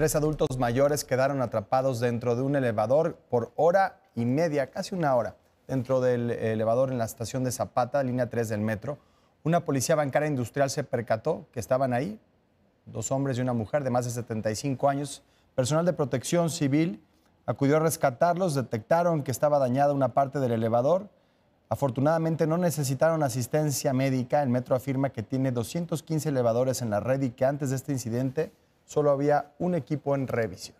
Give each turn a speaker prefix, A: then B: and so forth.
A: Tres adultos mayores quedaron atrapados dentro de un elevador por hora y media, casi una hora, dentro del eh, elevador en la estación de Zapata, línea 3 del metro. Una policía bancaria industrial se percató que estaban ahí dos hombres y una mujer de más de 75 años. Personal de protección civil acudió a rescatarlos, detectaron que estaba dañada una parte del elevador. Afortunadamente no necesitaron asistencia médica. El metro afirma que tiene 215 elevadores en la red y que antes de este incidente solo había un equipo en revisión.